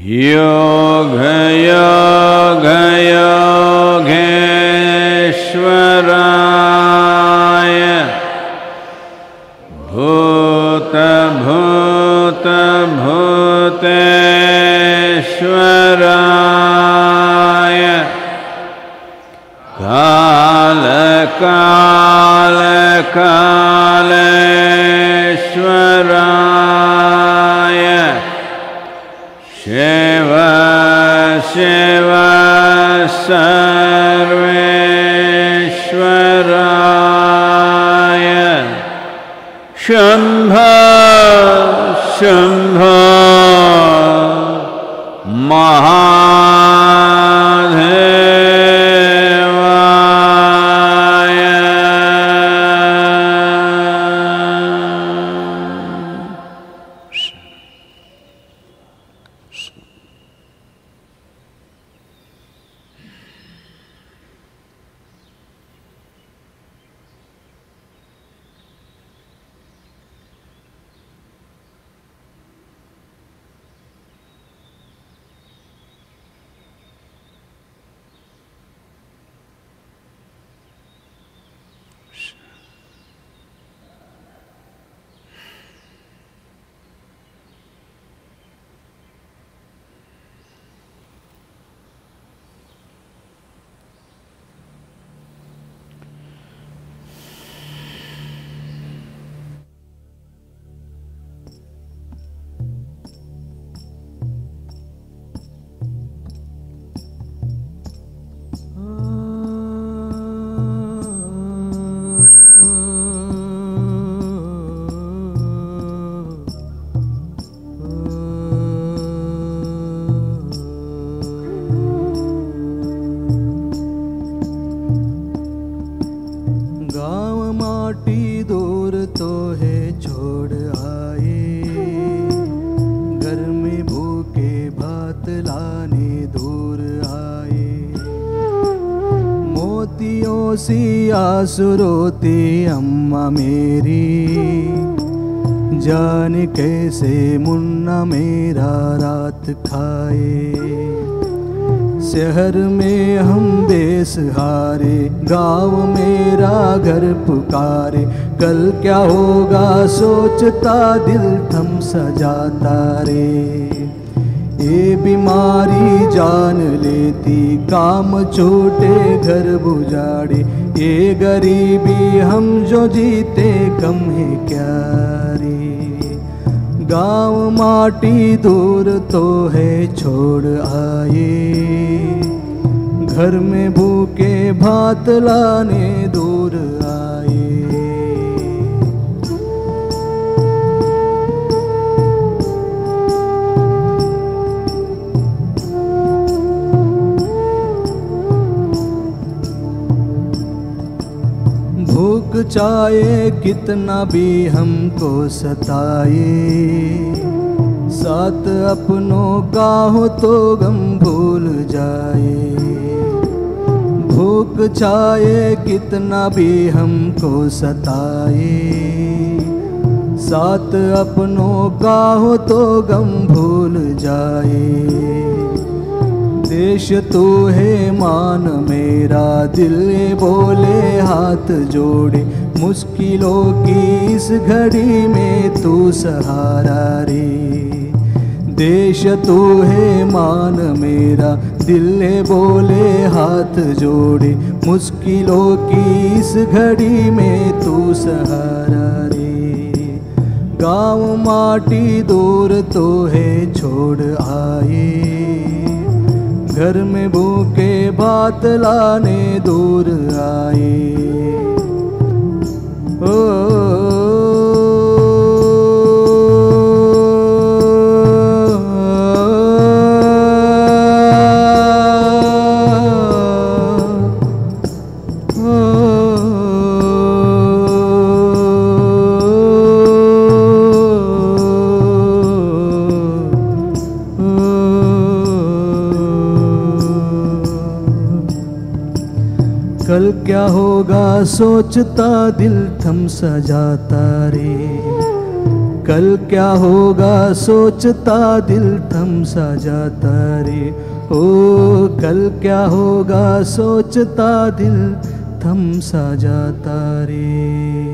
योग योग योग आंसू रोती अम्मा मेरी जान कैसे मुन्ना मेरा रात खाए शहर में हम बेसहारे गांव मेरा घर पुकारे कल क्या होगा सोचता दिल थम सजाता रे ये बीमारी जान लेती काम छोटे घर बुजाड़े ये गरीबी हम जो जीते कम है क्या रे गाँव माटी दूर तो है छोड़ आए घर में भूखे भात लाने दूर आए भूख चाहे कितना भी हमको सताए साथ अपनों का हो तो गम भूल जाए भूख चाहे कितना भी हमको सताए साथ अपनों का हो तो गम भूल जाए देश तू तो है मान मेरा दिल बोले हाथ जोड़े मुश्किलों की इस घड़ी में तू सहारा रे देश तू तो है मान मेरा दिल बोले हाथ जोड़े मुश्किलों की इस घड़ी में तू सहारा रे गाँव माटी दूर तो है छोड़ आए में भूखे भात लाने दूर आए ओ, ओ, ओ क्या होगा सोचता दिल थम सा जाता रे कल क्या होगा सोचता दिल थम सा जाता रे ओ कल क्या होगा सोचता दिल थम सा जाता रे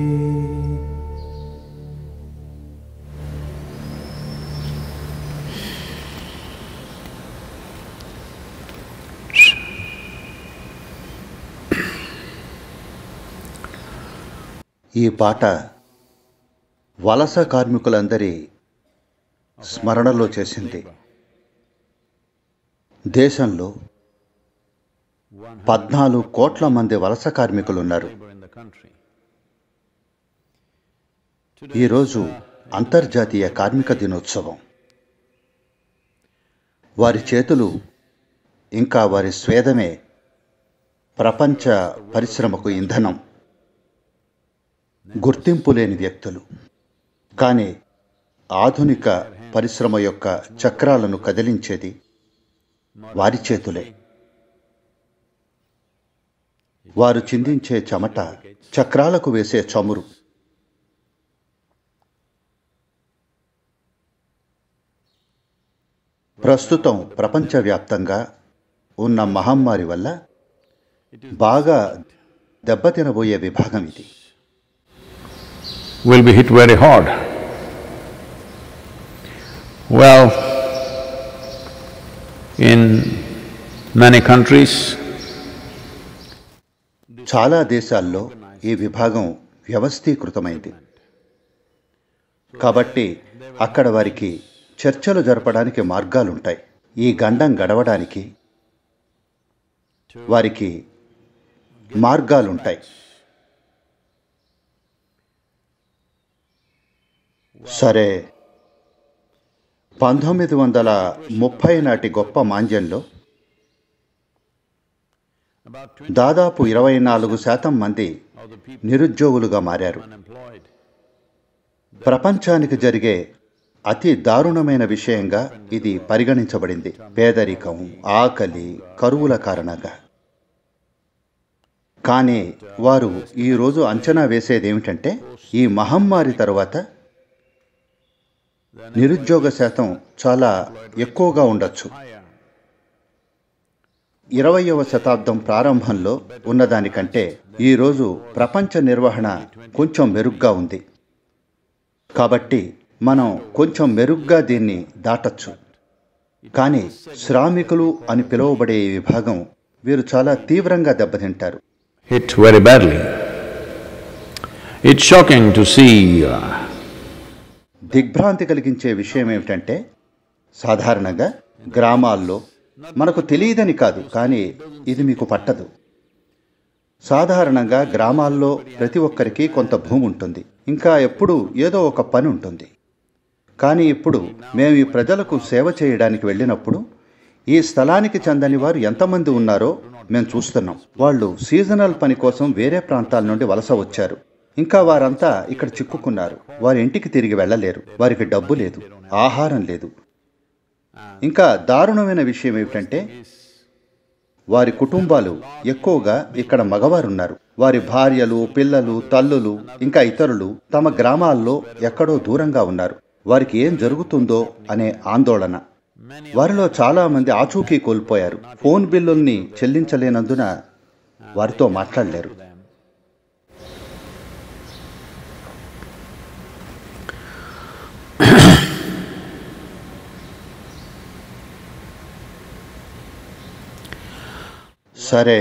ఈ పాట వలస కార్మికులందరి స్మరణలో చేసింది దేశంలో పద్నాలుగు కోట్ల మంది వలస కార్మికులు ఉన్నారు ఈరోజు అంతర్జాతీయ కార్మిక దినోత్సవం వారి చేతులు ఇంకా వారి స్వేదమే ప్రపంచ పరిశ్రమకు ఇంధనం గుర్తింపు లేని వ్యక్తులు కానీ ఆధునిక పరిశ్రమ యొక్క చక్రాలను కదిలించేది వారి చేతులే వారు చిందించే చెమట చక్రాలకు వేసే చమురు ప్రస్తుతం ప్రపంచవ్యాప్తంగా ఉన్న మహమ్మారి వల్ల బాగా దెబ్బతినబోయే విభాగం ఇది will be hit very hard. Well, in many countries, చాలా దేశాల్లో ఈ విభాగం వ్యవస్థీకృతమైంది కాబట్టి అక్కడ వారికి చర్చలు జరపడానికి మార్గాలుంటాయి ఈ గండం గడవడానికి వారికి మార్గాలుంటాయి సరే పంతొమ్మిది వందల ముప్పై నాటి గొప్ప మాంద్యంలో దాదాపు ఇరవై నాలుగు శాతం మంది నిరుద్యోగులుగా మారారు ప్రపంచానికి జరిగే అతి దారుణమైన విషయంగా ఇది పరిగణించబడింది పేదరికం ఆకలి కరువుల కారణంగా కానీ వారు ఈరోజు అంచనా వేసేది ఏమిటంటే ఈ మహమ్మారి తరువాత నిరుద్యోగ శాతం చాలా ఎక్కువగా ఉండొచ్చు ఇరవయవ శతాబ్దం ప్రారంభంలో ఉన్నదానికంటే ఈరోజు ప్రపంచ నిర్వహణ కొంచెం మెరుగ్గా ఉంది కాబట్టి మనం కొంచెం మెరుగ్గా దీన్ని దాటచ్చు కానీ శ్రామికులు అని పిలువబడే విభాగం వీరు చాలా తీవ్రంగా దెబ్బతింటారు it very badly it's shocking to see దిగ్భ్రాంతి కలిగించే విషయం ఏమిటంటే సాధారణంగా గ్రామాల్లో మనకు తెలియదని కాదు కానీ ఇది మీకు పట్టదు సాధారణంగా గ్రామాల్లో ప్రతి ఒక్కరికి కొంత భూమి ఉంటుంది ఇంకా ఎప్పుడు ఏదో ఒక పని ఉంటుంది కానీ ఇప్పుడు మేము ఈ ప్రజలకు సేవ చేయడానికి వెళ్ళినప్పుడు ఈ స్థలానికి చెందని వారు ఎంతమంది ఉన్నారో మేము చూస్తున్నాం వాళ్ళు సీజనల్ పని కోసం వేరే ప్రాంతాల నుండి వలస వచ్చారు ఇంకా వారంతా ఇక్కడ చిక్కుకున్నారు వారి ఇంటికి తిరిగి వెళ్ళలేరు వారికి డబ్బు లేదు ఆహారం లేదు ఇంకా దారుణమైన విషయం ఏమిటంటే వారి కుటుంబాలు ఎక్కువగా ఇక్కడ మగవారున్నారు వారి భార్యలు పిల్లలు తల్లులు ఇంకా ఇతరులు తమ గ్రామాల్లో ఎక్కడో దూరంగా ఉన్నారు వారికి ఏం జరుగుతుందో అనే ఆందోళన వారిలో చాలామంది ఆచూకీ కోల్పోయారు ఫోన్ బిల్లుల్ని చెల్లించలేనందున వారితో మాట్లాడలేరు సరే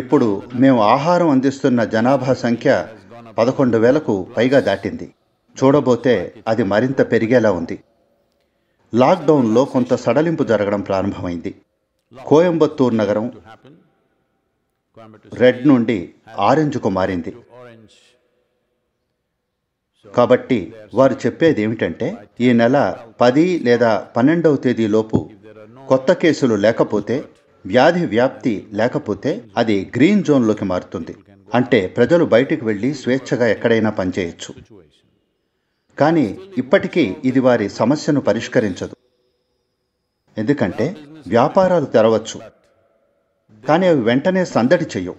ఇప్పుడు మేము ఆహారం అందిస్తున్న జనాభా సంఖ్య పదకొండు వేలకు పైగా దాటింది చూడబోతే అది మరింత పెరిగేలా ఉంది లాక్డౌన్లో కొంత సడలింపు జరగడం ప్రారంభమైంది కోయంబత్తూర్ నగరం రెడ్ నుండి ఆరెంజ్కు మారింది కాబట్టి వారు చెప్పేది ఏమిటంటే ఈ నెల పది లేదా పన్నెండవ తేదీలోపు కొత్త కేసులు లేకపోతే వ్యాధి వ్యాప్తి లేకపోతే అది గ్రీన్ జోన్లోకి మారుతుంది అంటే ప్రజలు బయటికి వెళ్ళి స్వేచ్ఛగా ఎక్కడైనా పనిచేయచ్చు కానీ ఇప్పటికీ ఇది వారి సమస్యను పరిష్కరించదు ఎందుకంటే వ్యాపారాలు తెరవచ్చు కానీ అవి వెంటనే సందడి చెయ్యవు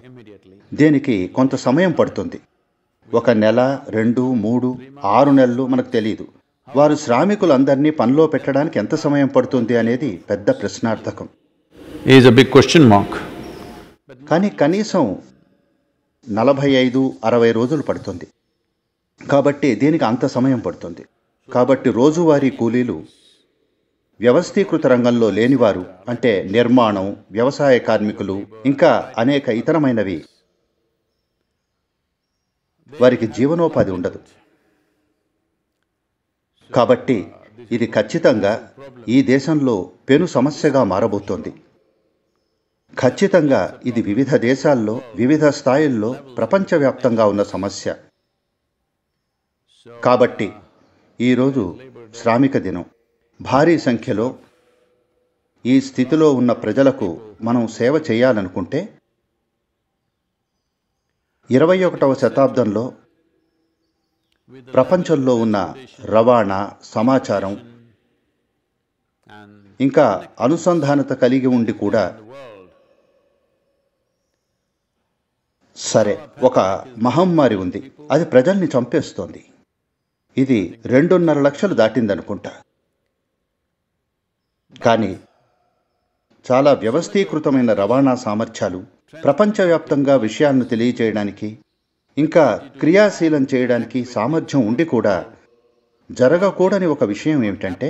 దీనికి కొంత సమయం పడుతుంది ఒక నెల రెండు మూడు ఆరు నెలలు మనకు తెలియదు వారు శ్రామికులందరినీ పనిలో పెట్టడానికి ఎంత సమయం పడుతుంది అనేది పెద్ద ప్రశ్నార్థకం is a big question mark కానీ కనీసం నలభై ఐదు అరవై రోజులు పడుతుంది కాబట్టి దీనికి అంత సమయం పడుతుంది కాబట్టి రోజువారీ కూలీలు వ్యవస్థీకృత రంగంలో లేనివారు అంటే నిర్మాణం వ్యవసాయ కార్మికులు ఇంకా అనేక ఇతరమైనవి వారికి జీవనోపాధి ఉండదు కాబట్టి ఇది ఖచ్చితంగా ఈ దేశంలో పెను సమస్యగా మారబోతోంది ఖచ్చితంగా ఇది వివిధ దేశాల్లో వివిధ స్థాయిల్లో ప్రపంచవ్యాప్తంగా ఉన్న సమస్య కాబట్టి ఈరోజు శ్రామిక దినం భారీ సంఖ్యలో ఈ స్థితిలో ఉన్న ప్రజలకు మనం సేవ చేయాలనుకుంటే ఇరవై ఒకటవ శతాబ్దంలో ప్రపంచంలో ఉన్న రవాణా సమాచారం ఇంకా అనుసంధానత కలిగి ఉండి కూడా సరే ఒక మహమ్మారి ఉంది అది ప్రజల్ని చంపేస్తోంది ఇది రెండున్నర లక్షలు దాటిందనుకుంటా కానీ చాలా వ్యవస్థీకృతమైన రవాణా సామర్థ్యాలు ప్రపంచవ్యాప్తంగా విషయాలను తెలియజేయడానికి ఇంకా క్రియాశీలం చేయడానికి సామర్థ్యం ఉండి కూడా జరగకూడని ఒక విషయం ఏమిటంటే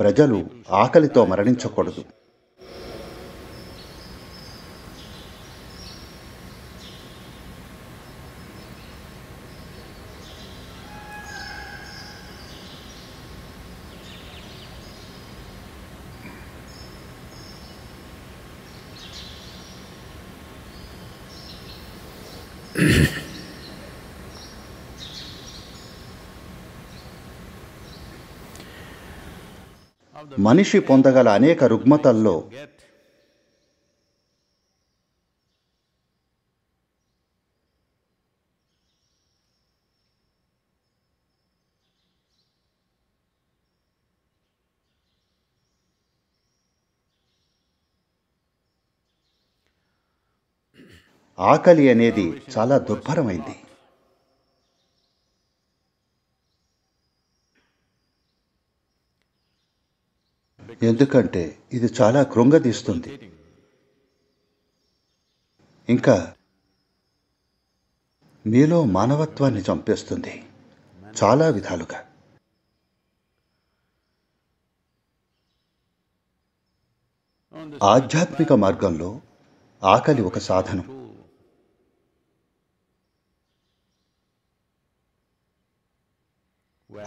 ప్రజలు ఆకలితో మరణించకూడదు మనిషి పొందగల అనేక రుగ్మతల్లో ఆకలి అనేది చాలా దుర్భరమైంది ఎందుకంటే ఇది చాలా కృంగదీస్తుంది ఇంకా మీలో మానవత్వాన్ని చంపేస్తుంది చాలా విధాలుగా ఆధ్యాత్మిక మార్గంలో ఆకలి ఒక సాధనం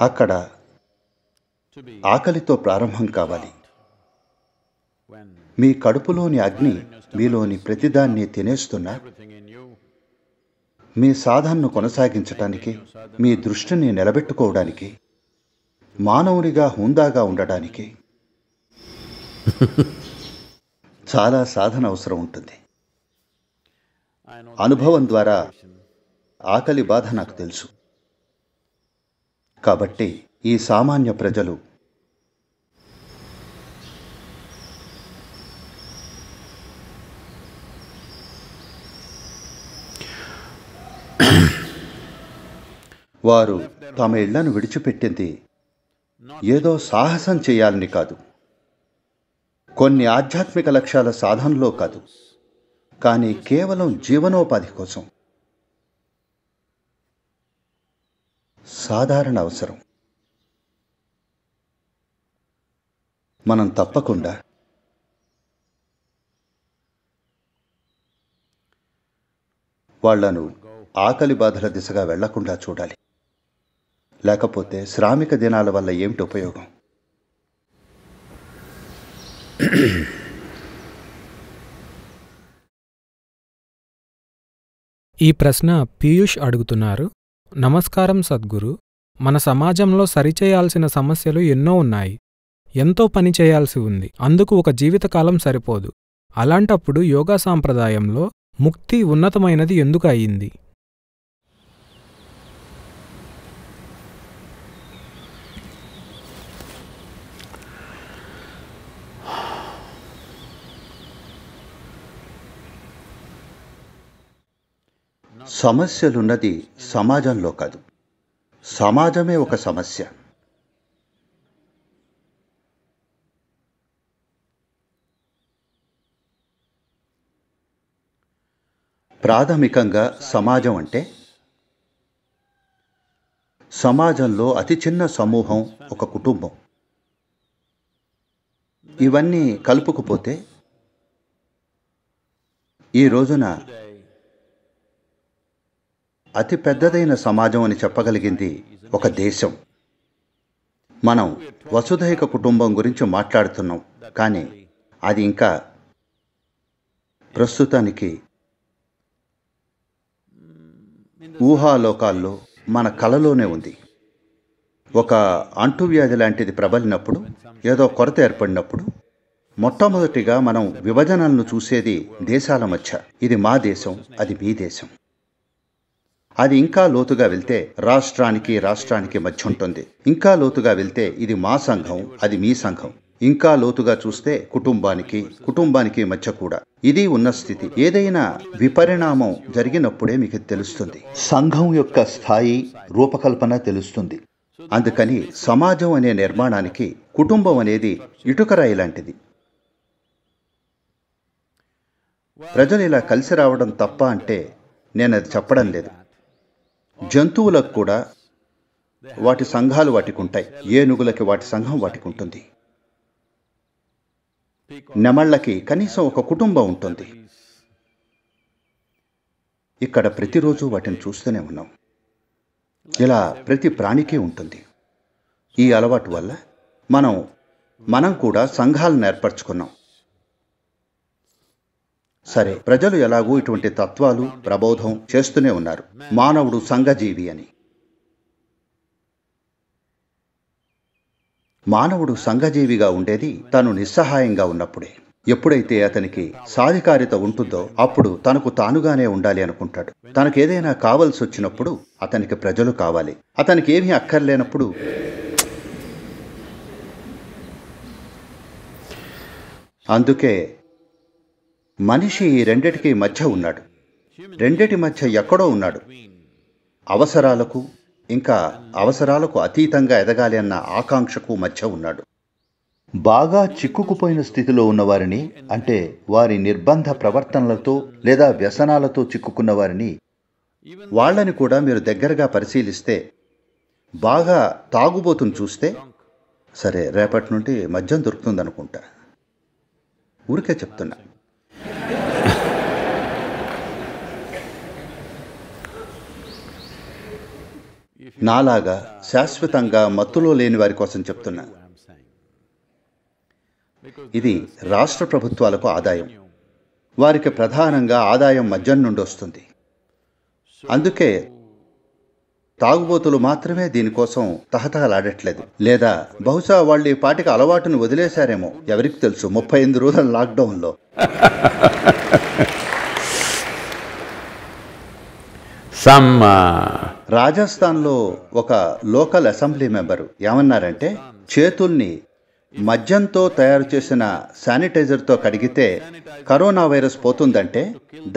అక్కడ ఆకలితో ప్రారంభం కావాలి మీ కడుపులోని అగ్ని మీలోని ప్రతిదాన్ని తినేస్తున్నా మీ సాధనను కొనసాగించటానికి మీ దృష్టిని నిలబెట్టుకోవడానికి మానవునిగా హుందాగా ఉండటానికి చాలా సాధన అవసరం ఉంటుంది అనుభవం ద్వారా ఆకలి బాధ నాకు తెలుసు కాబట్టి ఈ సామాన్య ప్రజలు వారు తమ ఇళ్లను విడిచిపెట్టింది ఏదో సాహసం చేయాలని కాదు కొన్ని ఆధ్యాత్మిక లక్ష్యాల సాధనలో కాదు కానీ కేవలం జీవనోపాధి కోసం సాధారణ అవసరం మనం తప్పకుండా వాళ్లను ఆకలి బాధల దిశగా వెళ్లకుండా చూడాలి లేకపోతే శ్రామిక దినాల వల్ల ఏమిటి ఉపయోగం ఈ ప్రశ్న పీయూష్ అడుగుతున్నారు నమస్కారం సద్గురు మన సమాజంలో సరిచేయాల్సిన సమస్యలు ఎన్నో ఉన్నాయి ఎంతో పని చేయాల్సి ఉంది అందుకు ఒక జీవితకాలం సరిపోదు అలాంటప్పుడు యోగా సాంప్రదాయంలో ముక్తి ఉన్నతమైనది ఎందుకు అయింది సమస్యలున్నది సమాజంలో కాదు సమాజమే ఒక సమస్య ప్రాథమికంగా సమాజం అంటే సమాజంలో అతి చిన్న సమూహం ఒక కుటుంబం ఇవన్నీ కలుపుకుపోతే ఈ రోజున అతి పెద్దదైన సమాజం అని చెప్పగలిగింది ఒక దేశం మనం వసుధైక కుటుంబం గురించి మాట్లాడుతున్నాం కానీ అది ఇంకా ప్రస్తుతానికి ఊహాలోకాల్లో మన కళలోనే ఉంది ఒక అంటువ్యాధి లాంటిది ప్రబలినప్పుడు ఏదో కొరత ఏర్పడినప్పుడు మొట్టమొదటిగా మనం విభజనలను చూసేది దేశాల మధ్య ఇది మా దేశం అది మీ దేశం అది ఇంకా లోతుగా వెళ్తే రాష్ట్రానికి రాష్ట్రానికి మధ్య ఉంటుంది ఇంకా లోతుగా వెళ్తే ఇది మా సంఘం అది మీ సంఘం ఇంకా లోతుగా చూస్తే కుటుంబానికి కుటుంబానికి మధ్య కూడా ఇది ఉన్న స్థితి ఏదైనా విపరిణామం జరిగినప్పుడే మీకు తెలుస్తుంది సంఘం యొక్క స్థాయి రూపకల్పన తెలుస్తుంది అందుకని సమాజం అనే నిర్మాణానికి కుటుంబం అనేది ఇటుకరాయి లాంటిది ప్రజలు ఇలా కలిసి రావడం తప్ప అంటే నేను అది చెప్పడం లేదు జంతువులకు కూడా వాటి సంఘాలు వాటికి ఉంటాయి ఏనుగులకి వాటి సంఘం వాటికి ఉంటుంది నెమళ్ళకి కనీసం ఒక కుటుంబం ఉంటుంది ఇక్కడ ప్రతిరోజు వాటిని చూస్తూనే ఉన్నాం ఇలా ప్రతి ప్రాణికి ఉంటుంది ఈ అలవాటు వల్ల మనం మనం కూడా సంఘాలను ఏర్పరచుకున్నాం సరే ప్రజలు ఎలాగూ ఇటువంటి తత్వాలు ప్రబోధం చేస్తూనే ఉన్నారు మానవుడు సంఘజీవి అని మానవుడు సంఘజీవిగా ఉండేది తను నిస్సహాయంగా ఉన్నప్పుడే ఎప్పుడైతే అతనికి సాధికారిత ఉంటుందో అప్పుడు తనకు తానుగానే ఉండాలి అనుకుంటాడు తనకేదైనా కావలసి వచ్చినప్పుడు అతనికి ప్రజలు కావాలి అతనికి ఏమీ అక్కర్లేనప్పుడు అందుకే మనిషి ఈ రెండిటికి మధ్య ఉన్నాడు రెండిటి మధ్య ఎక్కడో ఉన్నాడు అవసరాలకు ఇంకా అవసరాలకు అతీతంగా ఎదగాలి అన్న ఆకాంక్షకు మధ్య ఉన్నాడు బాగా చిక్కుకుపోయిన స్థితిలో ఉన్నవారిని అంటే వారి నిర్బంధ ప్రవర్తనలతో లేదా వ్యసనాలతో చిక్కుకున్న వారిని వాళ్ళని కూడా మీరు దగ్గరగా పరిశీలిస్తే బాగా తాగుబోతుని చూస్తే సరే రేపటి నుండి మద్యం దొరుకుతుందనుకుంటా ఊరికే చెప్తున్నా నాలాగా శాశ్వతంగా మత్తులో లేని వారి కోసం చెప్తున్నా ఇది రాష్ట్ర ప్రభుత్వాలకు ఆదాయం వారికి ప్రధానంగా ఆదాయం మద్యం నుండి వస్తుంది అందుకే తాగుబోతులు మాత్రమే దీనికోసం తహతహలాడట్లేదు లేదా బహుశా వాళ్ళు ఈ పాటికి అలవాటును వదిలేశారేమో ఎవరికి తెలుసు ముప్పై ఎనిమిది రోజుల లాక్డౌన్లో రాజస్థాన్ రాజస్థాన్లో ఒక లోకల్ అసెంబ్లీ మెంబరు ఏమన్నారంటే చేతుల్ని మద్యంతో తయారు చేసిన శానిటైజర్తో కడిగితే కరోనా వైరస్ పోతుందంటే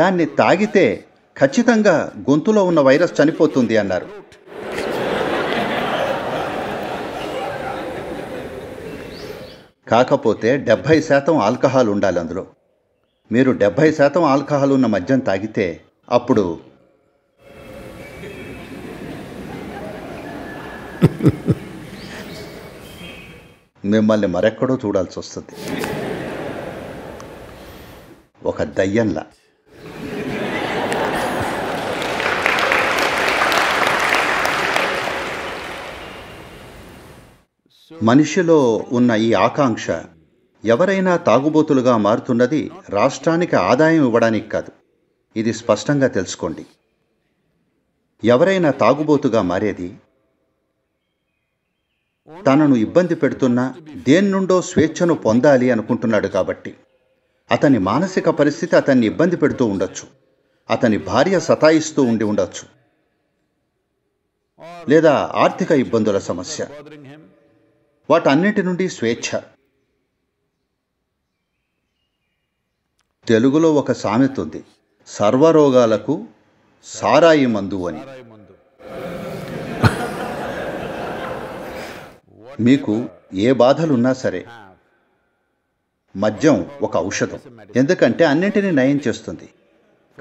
దాన్ని తాగితే ఖచ్చితంగా గొంతులో ఉన్న వైరస్ చనిపోతుంది అన్నారు కాకపోతే డెబ్భై శాతం ఆల్కహాల్ ఉండాలి అందులో మీరు డెబ్భై శాతం ఆల్కహాల్ ఉన్న మద్యం తాగితే అప్పుడు మిమ్మల్ని మరెక్కడో చూడాల్సి వస్తుంది ఒక దయ్యంలా మనిషిలో ఉన్న ఈ ఆకాంక్ష ఎవరైనా తాగుబోతులుగా మారుతున్నది రాష్ట్రానికి ఆదాయం ఇవ్వడానికి కాదు ఇది స్పష్టంగా తెలుసుకోండి ఎవరైనా తాగుబోతుగా మారేది తనను ఇబ్బంది పెడుతున్నా దేని నుండో స్వేచ్ఛను పొందాలి అనుకుంటున్నాడు కాబట్టి అతని మానసిక పరిస్థితి అతన్ని ఇబ్బంది పెడుతూ ఉండొచ్చు అతని భార్య సతాయిస్తూ ఉండి ఉండొచ్చు లేదా ఆర్థిక ఇబ్బందుల సమస్య వాటన్నిటి నుండి స్వేచ్ఛ తెలుగులో ఒక సామెత ఉంది సర్వరోగాలకు సారాయి మందు అని మీకు ఏ బాధలున్నా సరే మద్యం ఒక ఔషధం ఎందుకంటే అన్నింటినీ నయం చేస్తుంది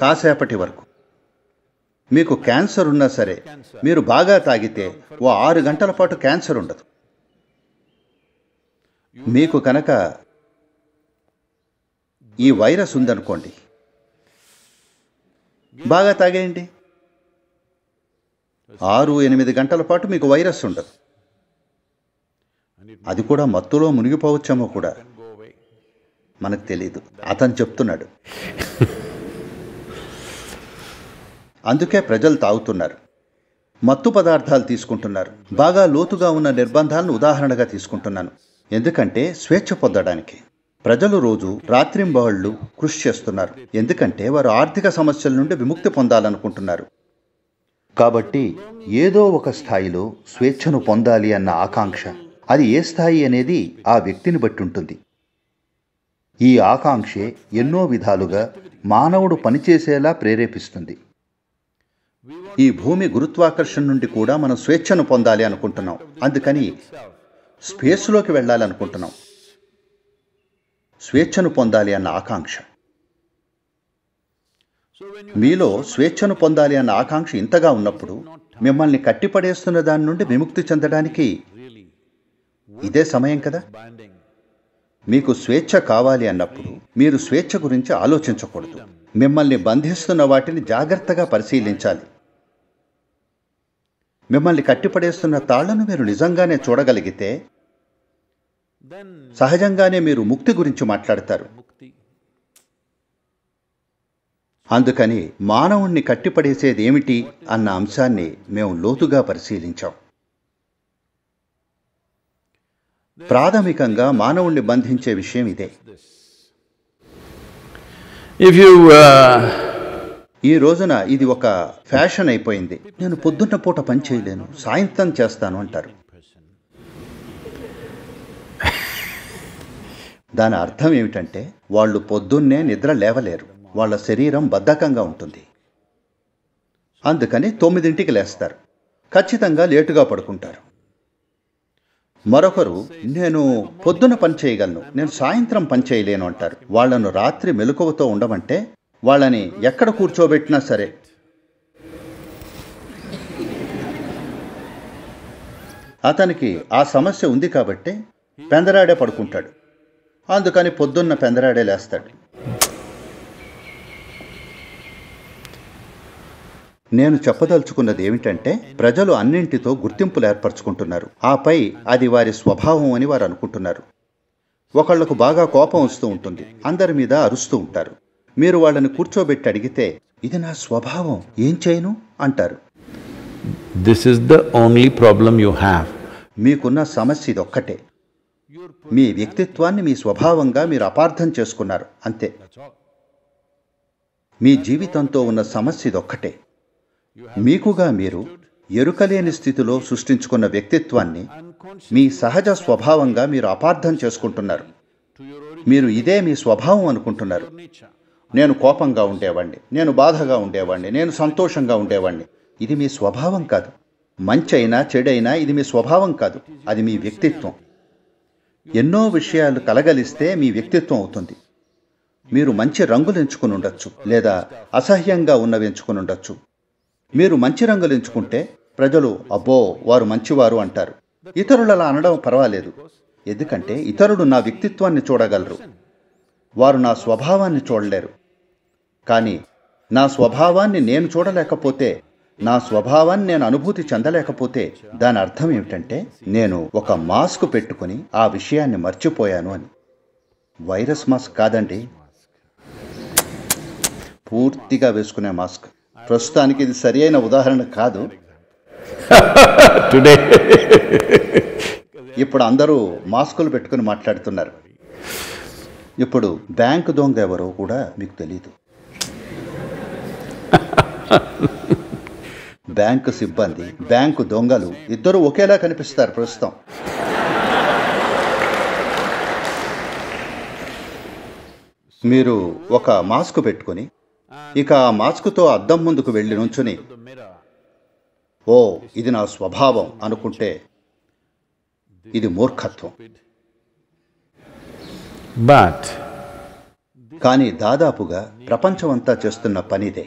కాసేపటి వరకు మీకు క్యాన్సర్ ఉన్నా సరే మీరు బాగా తాగితే ఓ ఆరు గంటల పాటు క్యాన్సర్ ఉండదు మీకు కనుక ఈ వైరస్ ఉందనుకోండి బాగా తాగేయండి ఆరు ఎనిమిది గంటల పాటు మీకు వైరస్ ఉండదు అది కూడా మత్తులో మునిగిపోవచ్చేమో కూడా మనకు తెలియదు అతను చెప్తున్నాడు అందుకే ప్రజలు తాగుతున్నారు మత్తు పదార్థాలు తీసుకుంటున్నారు బాగా లోతుగా ఉన్న నిర్బంధాలను ఉదాహరణగా తీసుకుంటున్నాను ఎందుకంటే స్వేచ్ఛ పొందడానికి ప్రజలు రోజు రాత్రింబహళ్ళు కృషి చేస్తున్నారు ఎందుకంటే వారు ఆర్థిక సమస్యల నుండి విముక్తి పొందాలనుకుంటున్నారు కాబట్టి ఏదో ఒక స్థాయిలో స్వేచ్ఛను పొందాలి అన్న ఆకాంక్ష అది ఏ స్థాయి అనేది ఆ వ్యక్తిని బట్టి ఉంటుంది ఈ ఆకాంక్షే ఎన్నో విధాలుగా మానవుడు పనిచేసేలా ప్రేరేపిస్తుంది ఈ భూమి గురుత్వాకర్షణ నుండి కూడా మనం స్వేచ్ఛను పొందాలి అనుకుంటున్నాం అందుకని స్పేస్లోకి వెళ్ళాలనుకుంటున్నాం స్వేచ్ఛను పొందాలి అన్న ఆకాంక్ష మీలో స్వేచ్ఛను పొందాలి అన్న ఆకాంక్ష ఇంతగా ఉన్నప్పుడు మిమ్మల్ని కట్టిపడేస్తున్న దాని నుండి విముక్తి చెందడానికి ఇదే సమయం కదా మీకు స్వేచ్ఛ కావాలి అన్నప్పుడు మీరు స్వేచ్ఛ గురించి ఆలోచించకూడదు మిమ్మల్ని బంధిస్తున్న వాటిని జాగ్రత్తగా పరిశీలించాలి మిమ్మల్ని కట్టిపడేస్తున్న తాళ్లను మీరు నిజంగానే చూడగలిగితే సహజంగానే మీరు ముక్తి గురించి మాట్లాడతారు అందుకని మానవుణ్ణి కట్టిపడేసేది ఏమిటి అన్న అంశాన్ని మేము లోతుగా పరిశీలించాం ప్రాథమికంగా మానవుణ్ణి బంధించే విషయం ఇదే ఇఫ్ యు uh, ఈ రోజున ఇది ఒక ఫ్యాషన్ అయిపోయింది నేను పొద్దున్న పూట పని చేయలేను సాయంత్రం చేస్తాను అంటారు దాని అర్థం ఏమిటంటే వాళ్ళు పొద్దున్నే నిద్ర లేవలేరు వాళ్ళ శరీరం బద్ధకంగా ఉంటుంది అందుకని తొమ్మిదింటికి లేస్తారు ఖచ్చితంగా లేటుగా పడుకుంటారు మరొకరు నేను పొద్దున పని చేయగలను నేను సాయంత్రం పని చేయలేను అంటారు వాళ్లను రాత్రి మెలకువతో ఉండమంటే వాళ్ళని ఎక్కడ కూర్చోబెట్టినా సరే అతనికి ఆ సమస్య ఉంది కాబట్టి పెందరాడే పడుకుంటాడు అందుకని పొద్దున్న పెందరాడే లేస్తాడు నేను చెప్పదలుచుకున్నది ఏమిటంటే ప్రజలు అన్నింటితో గుర్తింపులు ఏర్పరచుకుంటున్నారు ఆపై అది వారి స్వభావం అని వారు అనుకుంటున్నారు ఒకళ్లకు బాగా కోపం వస్తూ ఉంటుంది అందరి మీద అరుస్తూ ఉంటారు మీరు వాళ్ళని కూర్చోబెట్టి అడిగితే ఇది నా స్వభావం ఏం చేయను అంటారు this is the only problem you have మీకున్న సమస్య ఇది ఒక్కటే మీ వ్యక్తిత్వాన్ని మీ స్వభావంగా మీరు అపార్థం చేసుకున్నారు అంతే మీ జీవితంతో ఉన్న సమస్య ఇదొక్కటే మీకుగా మీరు ఎరుకలేని స్థితిలో సృష్టించుకున్న వ్యక్తిత్వాన్ని మీ సహజ స్వభావంగా మీరు అపార్థం చేసుకుంటున్నారు మీరు ఇదే మీ స్వభావం అనుకుంటున్నారు నేను కోపంగా ఉండేవాడిని నేను బాధగా ఉండేవాడిని నేను సంతోషంగా ఉండేవాడిని ఇది మీ స్వభావం కాదు మంచైనా చెడైనా ఇది మీ స్వభావం కాదు అది మీ వ్యక్తిత్వం ఎన్నో విషయాలు కలగలిస్తే మీ వ్యక్తిత్వం అవుతుంది మీరు మంచి రంగులు ఎంచుకుని ఉండొచ్చు లేదా అసహ్యంగా ఉన్నవి ఎంచుకుని ఉండొచ్చు మీరు మంచి రంగులు ఎంచుకుంటే ప్రజలు అబ్బో వారు మంచివారు అంటారు ఇతరులలా అనడం పర్వాలేదు ఎందుకంటే ఇతరుడు నా వ్యక్తిత్వాన్ని చూడగలరు వారు నా స్వభావాన్ని చూడలేరు కానీ నా స్వభావాన్ని నేను చూడలేకపోతే నా స్వభావాన్ని నేను అనుభూతి చెందలేకపోతే దాని అర్థం ఏమిటంటే నేను ఒక మాస్క్ పెట్టుకుని ఆ విషయాన్ని మర్చిపోయాను అని వైరస్ మాస్క్ కాదండి పూర్తిగా వేసుకునే మాస్క్ ప్రస్తుతానికి ఇది సరి అయిన ఉదాహరణ కాదు టుడే ఇప్పుడు అందరూ మాస్కులు పెట్టుకుని మాట్లాడుతున్నారు ఇప్పుడు బ్యాంకు దొంగ ఎవరో కూడా మీకు తెలియదు బ్యాంకు సిబ్బంది బ్యాంకు దొంగలు ఇద్దరు ఒకేలా కనిపిస్తారు ప్రస్తుతం మీరు ఒక మాస్క్ పెట్టుకుని ఇక ఆ మాస్క్తో అద్దం ముందుకు వెళ్ళి నుంచుని ఓ ఇది నా స్వభావం అనుకుంటే ఇది మూర్ఖత్వం బట్ కానీ దాదాపుగా ప్రపంచమంతా చేస్తున్న పనిదే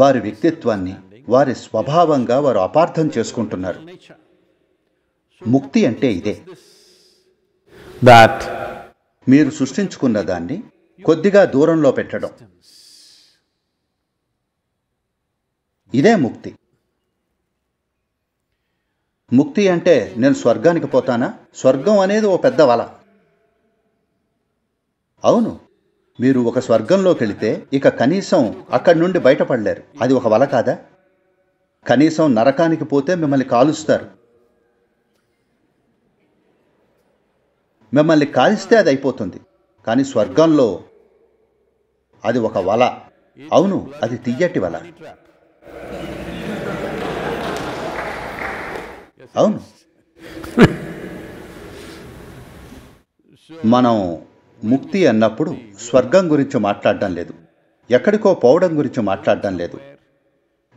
వారి వ్యక్తిత్వాన్ని వారి స్వభావంగా వారు అపార్థం చేసుకుంటున్నారు ముక్తి అంటే ఇదే దాట్ మీరు సృష్టించుకున్న దాన్ని కొద్దిగా దూరంలో పెట్టడం ఇదే ముక్తి ముక్తి అంటే నేను స్వర్గానికి పోతానా స్వర్గం అనేది ఓ పెద్ద వల అవును మీరు ఒక స్వర్గంలోకి వెళితే ఇక కనీసం అక్కడి నుండి బయటపడలేరు అది ఒక వల కాదా కనీసం నరకానికి పోతే మిమ్మల్ని కాలుస్తారు మిమ్మల్ని కాలిస్తే అది అయిపోతుంది కానీ స్వర్గంలో అది ఒక వల అవును అది తియ్యటి వల అవును మనం ముక్తి అన్నప్పుడు స్వర్గం గురించి మాట్లాడడం లేదు ఎక్కడికో పోవడం గురించి మాట్లాడడం లేదు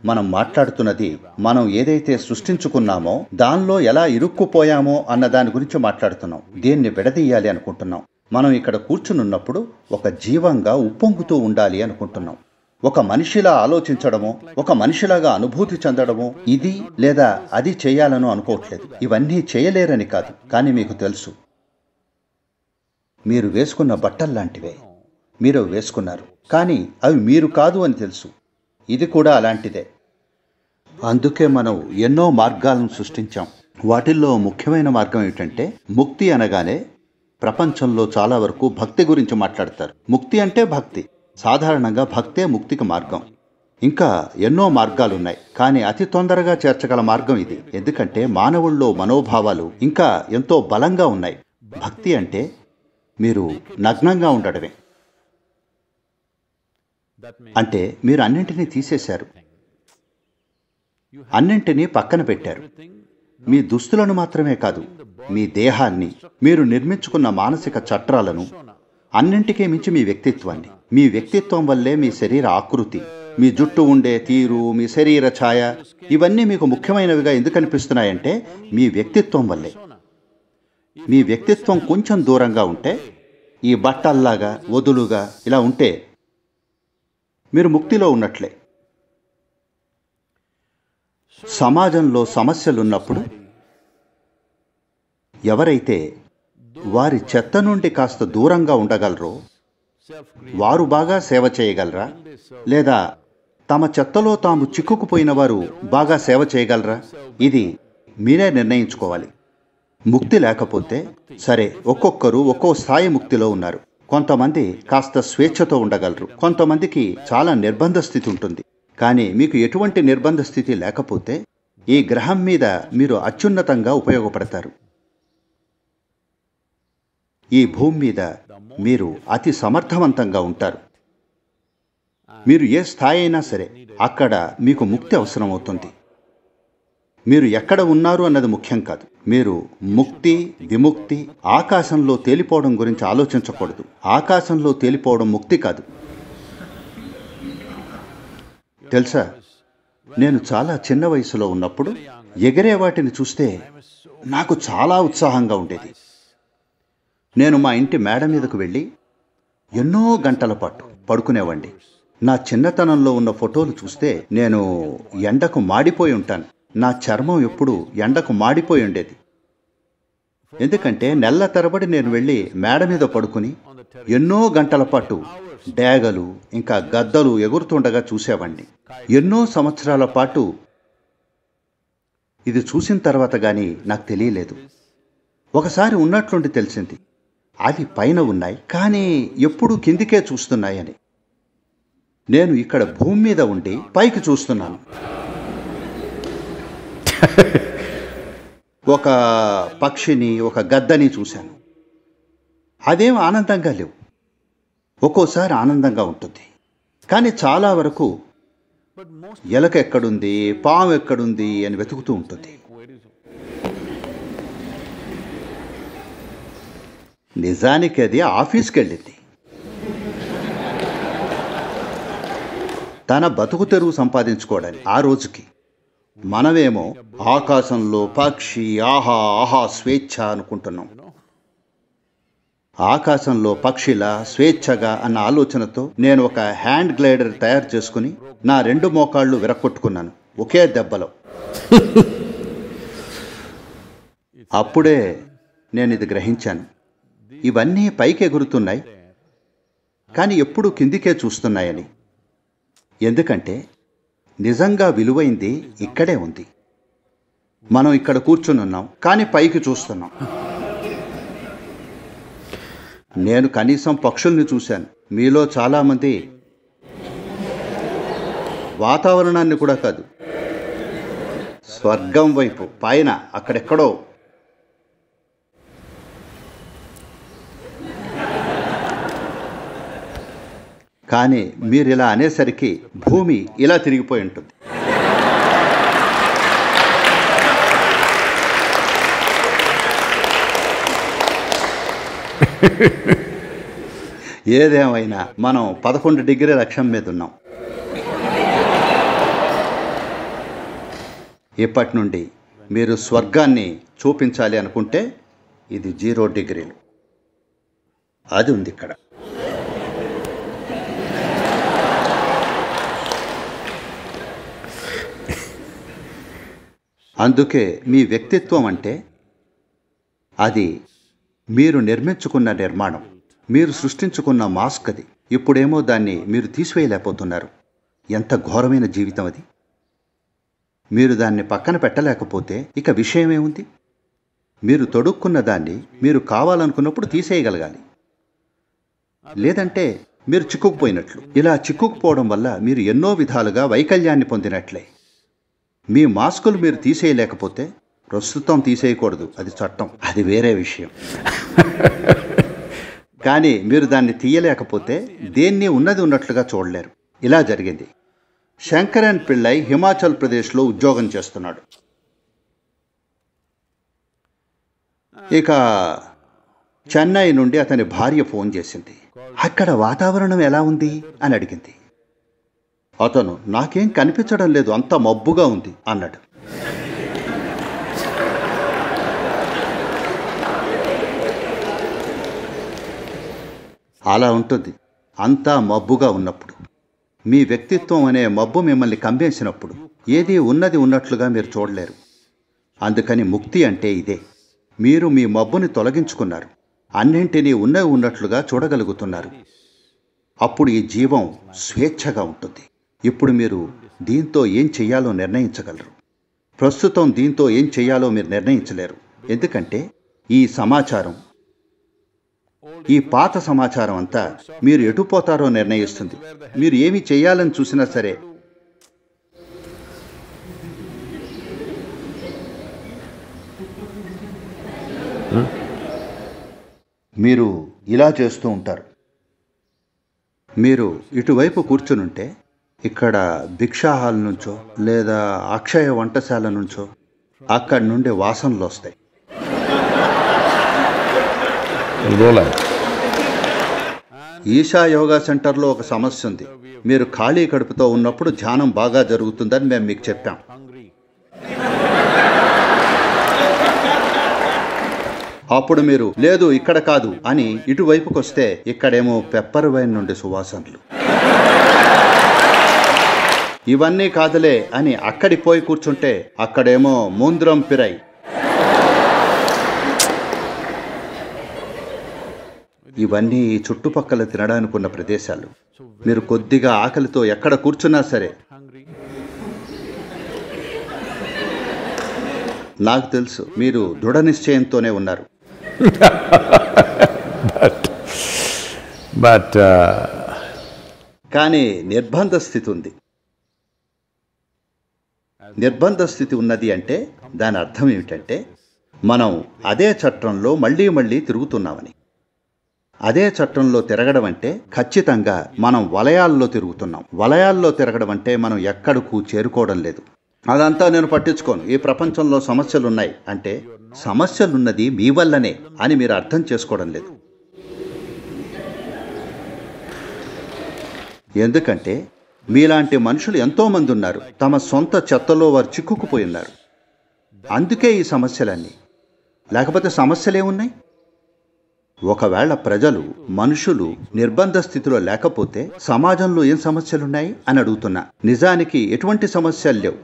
మనం మాట్లాడుతున్నది మనం ఏదైతే సృష్టించుకున్నామో దానిలో ఎలా ఇరుక్కుపోయామో అన్న దాని గురించి మాట్లాడుతున్నాం దీన్ని విడదీయాలి అనుకుంటున్నాం మనం ఇక్కడ కూర్చునున్నప్పుడు ఒక జీవంగా ఉప్పొంగుతూ ఉండాలి అనుకుంటున్నాం ఒక మనిషిలా ఆలోచించడము ఒక మనిషిలాగా అనుభూతి చెందడము ఇది లేదా అది చేయాలనో అనుకోవట్లేదు ఇవన్నీ చేయలేరని కాదు కానీ మీకు తెలుసు మీరు వేసుకున్న బట్టల్లాంటివే మీరు వేసుకున్నారు కానీ అవి మీరు కాదు అని తెలుసు ఇది కూడా అలాంటిదే అందుకే మనం ఎన్నో మార్గాలను సృష్టించాం వాటిల్లో ముఖ్యమైన మార్గం ఏమిటంటే ముక్తి అనగానే ప్రపంచంలో చాలా వరకు భక్తి గురించి మాట్లాడతారు ముక్తి అంటే భక్తి సాధారణంగా భక్తే ముక్తికి మార్గం ఇంకా ఎన్నో మార్గాలున్నాయి కానీ అతి తొందరగా చేర్చగల మార్గం ఇది ఎందుకంటే మానవుల్లో మనోభావాలు ఇంకా ఎంతో బలంగా ఉన్నాయి భక్తి అంటే మీరు నగ్నంగా ఉండడమే అంటే మీరు అన్నింటినీ తీసేశారు అన్నింటినీ పక్కన పెట్టారు మీ దుస్తులను మాత్రమే కాదు మీ దేహాన్ని మీరు నిర్మించుకున్న మానసిక చట్రాలను అన్నింటికీ మించి మీ వ్యక్తిత్వాన్ని మీ వ్యక్తిత్వం వల్లే మీ శరీర ఆకృతి మీ జుట్టు ఉండే తీరు మీ శరీర ఛాయ ఇవన్నీ మీకు ముఖ్యమైనవిగా ఎందుకు అనిపిస్తున్నాయంటే మీ వ్యక్తిత్వం వల్లే మీ వ్యక్తిత్వం కొంచెం దూరంగా ఉంటే ఈ బట్టల్లాగా వదులుగా ఇలా ఉంటే మీరు ముక్తిలో ఉన్నట్లే సమాజంలో సమస్యలున్నప్పుడు ఎవరైతే వారి చెత్త నుండి కాస్త దూరంగా ఉండగలరో వారు బాగా సేవ చేయగలరా లేదా తమ చెత్తలో తాము చిక్కుకుపోయిన వారు బాగా సేవ చేయగలరా ఇది మీరే నిర్ణయించుకోవాలి ముక్తి లేకపోతే సరే ఒక్కొక్కరు ఒక్కో స్థాయి ముక్తిలో ఉన్నారు కొంతమంది కాస్త స్వేచ్ఛతో ఉండగలరు కొంతమందికి చాలా నిర్బంధ స్థితి ఉంటుంది కానీ మీకు ఎటువంటి నిర్బంధ స్థితి లేకపోతే ఈ గ్రహం మీద మీరు అత్యున్నతంగా ఉపయోగపడతారు ఈ భూమి మీద మీరు అతి సమర్థవంతంగా ఉంటారు మీరు ఏ స్థాయి అయినా సరే అక్కడ మీకు ముక్తి అవసరమవుతుంది మీరు ఎక్కడ ఉన్నారు అన్నది ముఖ్యం కాదు మీరు ముక్తి విముక్తి ఆకాశంలో తేలిపోవడం గురించి ఆలోచించకూడదు ఆకాశంలో తేలిపోవడం ముక్తి కాదు తెలుసా నేను చాలా చిన్న వయసులో ఉన్నప్పుడు ఎగిరే వాటిని చూస్తే నాకు చాలా ఉత్సాహంగా ఉండేది నేను మా ఇంటి మేడ మీదకు వెళ్ళి ఎన్నో గంటల పాటు పడుకునేవాడిని నా చిన్నతనంలో ఉన్న ఫోటోలు చూస్తే నేను ఎండకు మాడిపోయి ఉంటాను నా చర్మం ఎప్పుడు ఎండకు మాడిపోయి ఉండేది ఎందుకంటే నెల తరబడి నేను వెళ్ళి మేడ మీద పడుకుని ఎన్నో గంటల పాటు డేగలు ఇంకా గద్దలు ఎగురుతుండగా చూసేవాణ్ణి ఎన్నో సంవత్సరాల పాటు ఇది చూసిన తర్వాత కానీ నాకు తెలియలేదు ఒకసారి ఉన్నట్లుండి తెలిసింది అవి పైన ఉన్నాయి కానీ ఎప్పుడూ కిందికే చూస్తున్నాయని నేను ఇక్కడ భూమి మీద ఉండి పైకి చూస్తున్నాను ఒక పక్షిని ఒక గద్దని చూశాను అదేం ఆనందంగా లేవు ఒక్కోసారి ఆనందంగా ఉంటుంది కానీ చాలా వరకు ఎలక ఎక్కడుంది పాము ఎక్కడుంది అని వెతుకుతూ ఉంటుంది నిజానికి అది ఆఫీస్కి వెళ్ళింది తన బతుకు తెరువు సంపాదించుకోవడానికి ఆ రోజుకి మనమేమో ఆకాశంలో పక్షి ఆహా ఆహా స్వేచ్ఛ అనుకుంటున్నాం ఆకాశంలో పక్షిలా స్వేచ్ఛగా అన్న ఆలోచనతో నేను ఒక హ్యాండ్ గ్లైడర్ తయారు చేసుకుని నా రెండు మోకాళ్ళు విరక్కొట్టుకున్నాను ఒకే దెబ్బలో అప్పుడే నేను ఇది గ్రహించాను ఇవన్నీ పైకి ఎగురుతున్నాయి కానీ ఎప్పుడు కిందికే చూస్తున్నాయని ఎందుకంటే నిజంగా విలువైంది ఇక్కడే ఉంది మనం ఇక్కడ ఉన్నాం కానీ పైకి చూస్తున్నాం నేను కనీసం పక్షుల్ని చూశాను మీలో చాలామంది వాతావరణాన్ని కూడా కాదు స్వర్గం వైపు పైన అక్కడెక్కడో కానీ మీరు ఇలా అనేసరికి భూమి ఇలా తిరిగిపోయి ఉంటుంది ఏదేమైనా మనం పదకొండు డిగ్రీ లక్ష్యం మీద ఉన్నాం ఇప్పటి నుండి మీరు స్వర్గాన్ని చూపించాలి అనుకుంటే ఇది జీరో డిగ్రీలు అది ఉంది ఇక్కడ అందుకే మీ వ్యక్తిత్వం అంటే అది మీరు నిర్మించుకున్న నిర్మాణం మీరు సృష్టించుకున్న మాస్క్ అది ఇప్పుడేమో దాన్ని మీరు తీసివేయలేకపోతున్నారు ఎంత ఘోరమైన జీవితం అది మీరు దాన్ని పక్కన పెట్టలేకపోతే ఇక విషయమేముంది మీరు తొడుక్కున్న దాన్ని మీరు కావాలనుకున్నప్పుడు తీసేయగలగాలి లేదంటే మీరు చిక్కుకుపోయినట్లు ఇలా చిక్కుకుపోవడం వల్ల మీరు ఎన్నో విధాలుగా వైకల్యాన్ని పొందినట్లే మీ మాస్కులు మీరు తీసేయలేకపోతే ప్రస్తుతం తీసేయకూడదు అది చట్టం అది వేరే విషయం కానీ మీరు దాన్ని తీయలేకపోతే దేన్ని ఉన్నది ఉన్నట్లుగా చూడలేరు ఇలా జరిగింది శంకరన్ పిళ్ళై హిమాచల్ ప్రదేశ్లో ఉద్యోగం చేస్తున్నాడు ఇక చెన్నై నుండి అతని భార్య ఫోన్ చేసింది అక్కడ వాతావరణం ఎలా ఉంది అని అడిగింది అతను నాకేం కనిపించడం లేదు అంత మబ్బుగా ఉంది అన్నాడు అలా ఉంటుంది అంతా మబ్బుగా ఉన్నప్పుడు మీ వ్యక్తిత్వం అనే మబ్బు మిమ్మల్ని కంబేసినప్పుడు ఏది ఉన్నది ఉన్నట్లుగా మీరు చూడలేరు అందుకని ముక్తి అంటే ఇదే మీరు మీ మబ్బుని తొలగించుకున్నారు అన్నింటినీ ఉన్నవి ఉన్నట్లుగా చూడగలుగుతున్నారు అప్పుడు ఈ జీవం స్వేచ్ఛగా ఉంటుంది ఇప్పుడు మీరు దీంతో ఏం చేయాలో నిర్ణయించగలరు ప్రస్తుతం దీంతో ఏం చేయాలో మీరు నిర్ణయించలేరు ఎందుకంటే ఈ సమాచారం ఈ పాత సమాచారం అంతా మీరు ఎటుపోతారో నిర్ణయిస్తుంది మీరు ఏమి చేయాలని చూసినా సరే మీరు ఇలా చేస్తూ ఉంటారు మీరు ఇటువైపు కూర్చునుంటే ఇక్కడ భిక్షా హాల్ నుంచో లేదా అక్షయ వంటశాల నుంచో అక్కడి నుండి వాసనలు వస్తాయి ఈషా యోగా సెంటర్లో ఒక సమస్య ఉంది మీరు ఖాళీ కడుపుతో ఉన్నప్పుడు ధ్యానం బాగా జరుగుతుందని మేము మీకు చెప్పాం అప్పుడు మీరు లేదు ఇక్కడ కాదు అని ఇటువైపుకొస్తే ఇక్కడేమో పెప్పర్ వైన్ నుండి సువాసనలు ఇవన్నీ కాదులే అని అక్కడి పోయి కూర్చుంటే అక్కడేమో ముంద్రం పిరై ఇవన్నీ ఈ చుట్టుపక్కల తినడానికి ఉన్న ప్రదేశాలు మీరు కొద్దిగా ఆకలితో ఎక్కడ కూర్చున్నా సరే నాకు తెలుసు మీరు దృఢ నిశ్చయంతోనే ఉన్నారు బట్ uh, కానీ నిర్బంధ స్థితి ఉంది నిర్బంధ స్థితి ఉన్నది అంటే దాని అర్థం ఏమిటంటే మనం అదే చట్టంలో మళ్ళీ మళ్ళీ తిరుగుతున్నామని అదే చట్టంలో తిరగడం అంటే ఖచ్చితంగా మనం వలయాల్లో తిరుగుతున్నాం వలయాల్లో తిరగడం అంటే మనం ఎక్కడకు చేరుకోవడం లేదు అదంతా నేను పట్టించుకోను ఈ ప్రపంచంలో సమస్యలున్నాయి అంటే సమస్యలున్నది మీ వల్లనే అని మీరు అర్థం చేసుకోవడం లేదు ఎందుకంటే మీలాంటి మనుషులు ఎంతోమంది ఉన్నారు తమ సొంత చెత్తలో వారు చిక్కుకుపోయి ఉన్నారు అందుకే ఈ సమస్యలన్నీ లేకపోతే సమస్యలేమున్నాయి ఒకవేళ ప్రజలు మనుషులు నిర్బంధ స్థితిలో లేకపోతే సమాజంలో ఏం సమస్యలున్నాయి అని అడుగుతున్నా నిజానికి ఎటువంటి సమస్యలు లేవు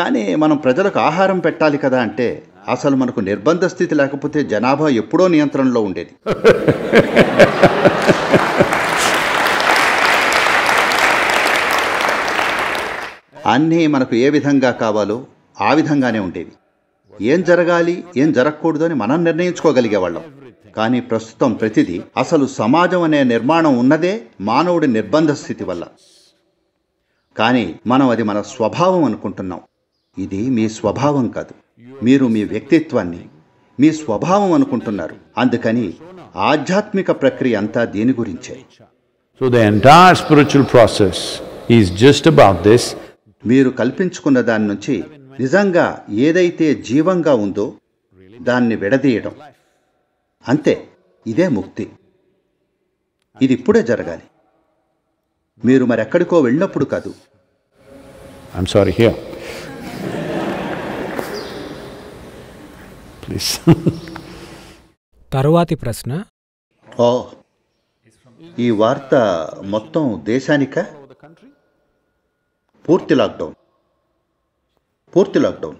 కానీ మనం ప్రజలకు ఆహారం పెట్టాలి కదా అంటే అసలు మనకు నిర్బంధ స్థితి లేకపోతే జనాభా ఎప్పుడో నియంత్రణలో ఉండేది అన్నీ మనకు ఏ విధంగా కావాలో ఆ విధంగానే ఉండేవి ఏం జరగాలి ఏం జరగకూడదు అని మనం నిర్ణయించుకోగలిగేవాళ్ళం కానీ ప్రస్తుతం ప్రతిదీ అసలు సమాజం అనే నిర్మాణం ఉన్నదే మానవుడి నిర్బంధ స్థితి వల్ల కానీ మనం అది మన స్వభావం అనుకుంటున్నాం ఇది మీ స్వభావం కాదు మీరు మీ వ్యక్తిత్వాన్ని మీ స్వభావం అనుకుంటున్నారు అందుకని ఆధ్యాత్మిక ప్రక్రియ అంతా దీని గురించే so the entire spiritual process is just about this మీరు కల్పించుకున్న దాని నుంచి నిజంగా ఏదైతే జీవంగా ఉందో దాన్ని విడదీయడం అంతే ఇదే ముక్తి ఇది ఇప్పుడే జరగాలి మీరు మరెక్కడికో వెళ్ళినప్పుడు కాదు ఐఎమ్ సారీ హియర్ ప్లీజ్ తరువాతి ప్రశ్న ఓ ఈ వార్త మొత్తం దేశానికా పూర్తి లాక్డౌన్ పూర్తి లాక్డౌన్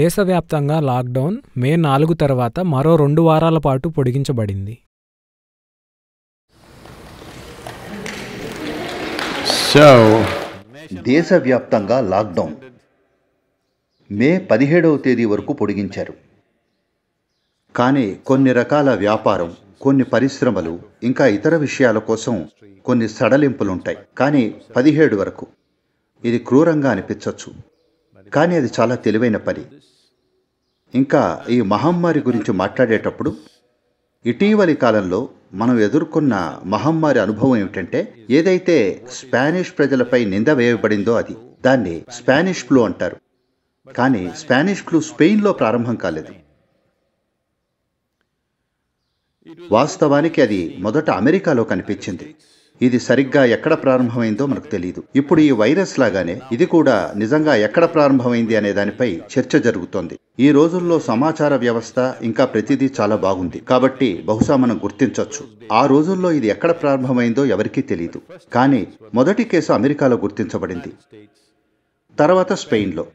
దేశవ్యాప్తంగా లాక్డౌన్ మే నాలుగు తర్వాత మరో రెండు వారాల పాటు పొడిగించబడింది దేశవ్యాప్తంగా లాక్డౌన్ మే పదిహేడవ తేదీ వరకు పొడిగించారు కానీ కొన్ని రకాల వ్యాపారం కొన్ని పరిశ్రమలు ఇంకా ఇతర విషయాల కోసం కొన్ని సడలింపులుంటాయి కానీ పదిహేడు వరకు ఇది క్రూరంగా అనిపించవచ్చు కానీ అది చాలా తెలివైన పని ఇంకా ఈ మహమ్మారి గురించి మాట్లాడేటప్పుడు ఇటీవలి కాలంలో మనం ఎదుర్కొన్న మహమ్మారి అనుభవం ఏమిటంటే ఏదైతే స్పానిష్ ప్రజలపై నింద వేయబడిందో అది దాన్ని స్పానిష్ ఫ్లూ అంటారు కానీ స్పానిష్ ఫ్లూ స్పెయిన్లో ప్రారంభం కాలేదు వాస్తవానికి అది మొదట అమెరికాలో కనిపించింది ఇది సరిగ్గా ఎక్కడ ప్రారంభమైందో మనకు తెలియదు ఇప్పుడు ఈ వైరస్ లాగానే ఇది కూడా నిజంగా ఎక్కడ ప్రారంభమైంది అనే దానిపై చర్చ జరుగుతోంది ఈ రోజుల్లో సమాచార వ్యవస్థ ఇంకా ప్రతిదీ చాలా బాగుంది కాబట్టి బహుశా మనం గుర్తించవచ్చు ఆ రోజుల్లో ఇది ఎక్కడ ప్రారంభమైందో ఎవరికీ తెలియదు కానీ మొదటి కేసు అమెరికాలో గుర్తించబడింది తర్వాత స్పెయిన్లో